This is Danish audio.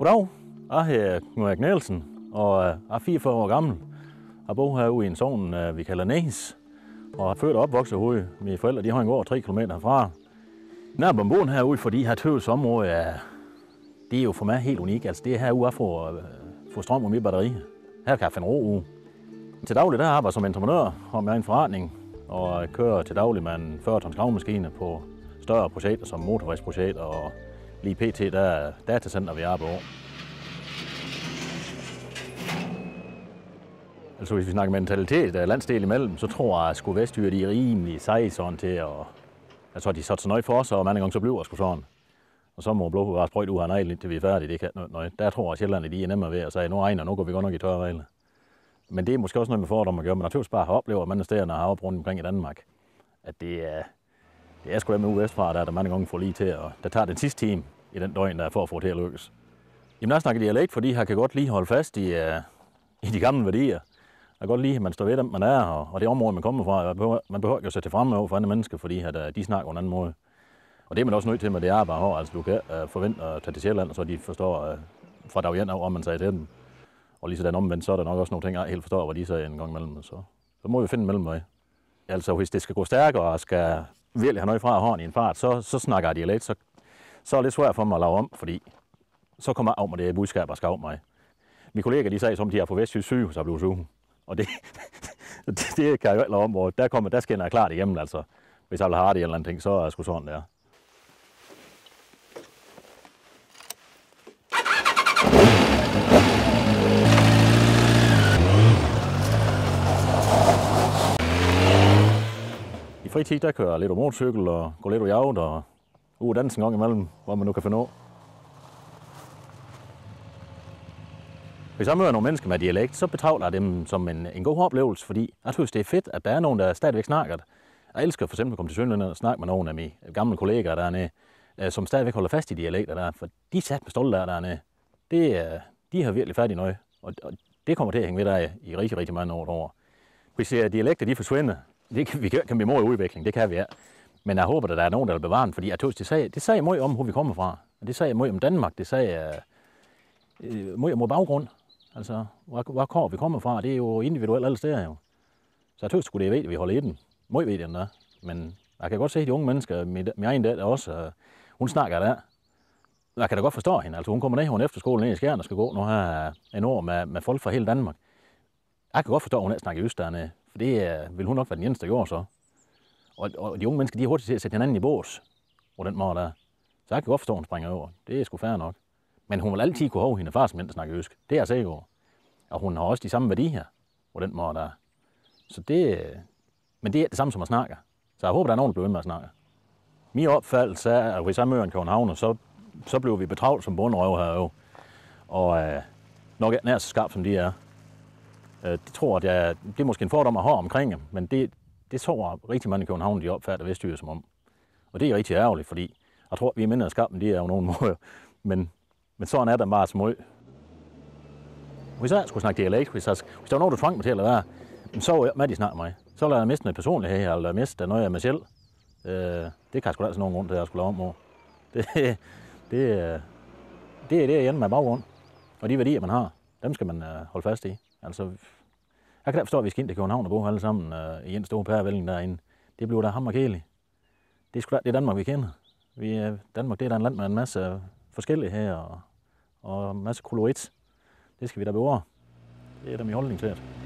Goddag, jeg hedder Knud Erik Nielsen, og øh, jeg er 44 år gammel. Jeg bor herude i en sovn, øh, vi kalder Næs, og har født og opvokset herude. Mine forældre de har en gård 3 km herfra. Nær bor herude, fordi her tøvs område er, det er jo for mig helt unikt. Altså det er herude, jeg får, øh, får strøm og mit batteri. Her kan jeg finde ro ude. Til daglig der arbejder jeg som entreprenør og med en forretning, og kører til daglig med en 40 tons gravmaskine på større projekter som motorvejsprojekter og Lige pt. der er datacenter, vi arbejder over. Altså hvis vi snakker mentalitet af landsdel imellem, så tror jeg, at sgu Vestjyre, de er rimelig seje sådan til Jeg tror, de satte sig nøje for os, og mange gange så bliver sgu sådan. Og så må Blåbo bare sprøjte ud af neglen, indtil vi er færdige. Det kan, nøj, der tror jeg, at Sjælland, de er nemmere ved at sige, nu regner, nu går vi godt nok i tørre regler. Men det er måske også noget med fordomme at gøre, men naturligvis bare har oplevet, at man steder har op omkring i Danmark, at det er, det er sgu det med vestfra, der er der mange gange får lige til, og der tager den sidste time i den døgn, der er for at få det til at lykkes. Jamen, der snakker dialekt, fordi han kan godt lige holde fast i, uh, i de gamle værdier. Jeg kan godt lide, at man står ved dem, man er, og, og det område, man kommer fra. Man behøver, man behøver ikke at sætte frem over for andre mennesker, fordi at, uh, de snakker på en anden måde. Og det er man også nødt til med det arbejde her. Altså, du kan uh, forvente at tage til Sjælland, så de forstår uh, fra dag igen om man sagde til dem. Og lige sådan omvendt, så er der nok også nogle ting, jeg helt forstår, hvad de sagde en gang imellem. Så, så må vi finde en mellemvej. Altså, hvis det skal gå stærkere og skal virkelig har noget fra hånden i en fart, så, så snakker jeg dialekt, så, så er det svært for mig at lave om, fordi så kommer jeg af med det budskab, jeg skal af mig. Mine kollegaer, de sagde, som de er på Vestjysk sygehus så blev suge. Og det, det, det, kan jeg jo ikke lave om, hvor der, kommer, der skal jeg klart igennem, altså. Hvis jeg vil have det eller andet ting, så er jeg sgu sådan, der. fritid, der kører jeg lidt på motorcykel og går lidt på jagt og ud og en gang imellem, hvor man nu kan finde ud. Hvis jeg møder nogle mennesker med dialekt, så betragter jeg dem som en, en god oplevelse, fordi jeg synes, det er fedt, at der er nogen, der stadigvæk snakker det. Jeg elsker for eksempel at komme til Sønderland og snakke med nogle af mine gamle kollegaer dernede, øh, som stadigvæk holder fast i dialekter der, for de er sat med stolte der dernede. Det, øh, de har virkelig fat i noget, og det kommer til at hænge ved dig i rigtig, rigtig mange år over. Hvis øh, dialekter de forsvinder, det kan, vi kan, kan vi i udvikling, det kan vi ja. Men jeg håber, at der er nogen, der vil bevare den, fordi jeg tog, det, sagde, det sagde meget om, hvor vi kommer fra. Og det sagde meget om Danmark, det sagde øh, øh meget om baggrund. Altså, hvor, hvor kår vi kommer fra, det er jo individuelt alle steder jo. Så jeg tog skulle det ved, at vi holder i den. Meget ved den der. Men jeg kan godt se, at de unge mennesker, min, min egen datter også, øh, hun snakker der. Jeg kan da godt forstå hende. Altså, hun kommer ned, hun efter skolen ned i Skjern og skal gå nu her en år med, med folk fra hele Danmark. Jeg kan godt forstå, at hun ikke snakker i Østerne. For det er, vil hun nok være den eneste, der gjorde så. Og, og de unge mennesker, de er hurtigt til at sætte hinanden i bås på den måde der. Så jeg kan godt forstå, at hun springer over. Det er sgu fair nok. Men hun vil altid kunne have hende fars mænd, der snakker øsk. Det er jeg sikker Og hun har også de samme værdier på den måde der. Så det, men det er det samme som at snakke. Så jeg håber, der er nogen, der bliver ved med at snakke. Min opfattelse er, at hvis jeg møder en københavner, så, så bliver vi betragtet som bundrøv herovre. Og øh, nok nær så skarp, som de er. Øh, det tror jeg, det er, måske en fordom, jeg har omkring dem, men det, det tror rigtig mange i København, de opfatter Vestjyder som om. Og det er rigtig ærgerligt, fordi jeg tror, vi er mindre skammen, de er jo nogen måde. Men, men sådan er der bare smøg. Hvis jeg skulle snakke dialekt, hvis, jeg, hvis der var nogen, der tvang mig til at lade være, så var jeg med, de snakker mig. Så lader jeg miste noget personlighed, eller miste noget af mig selv. Øh, det kan jeg sgu da altså nogen grund til, at jeg skulle lave om over. Det, det, det, øh, det er det, jeg ender med baggrund, og de værdier, man har dem skal man øh, holde fast i. Altså, jeg kan da forstå, at vi skal ind til København og bo alle sammen øh, i en stor pærevælling derinde. Det bliver der kæle. Det er sgu da, det er Danmark, vi kender. Vi, øh, Danmark det er da en land med en masse forskellige her og, og en masse kolorit. Det skal vi da bevare. Det er da min holdning til det.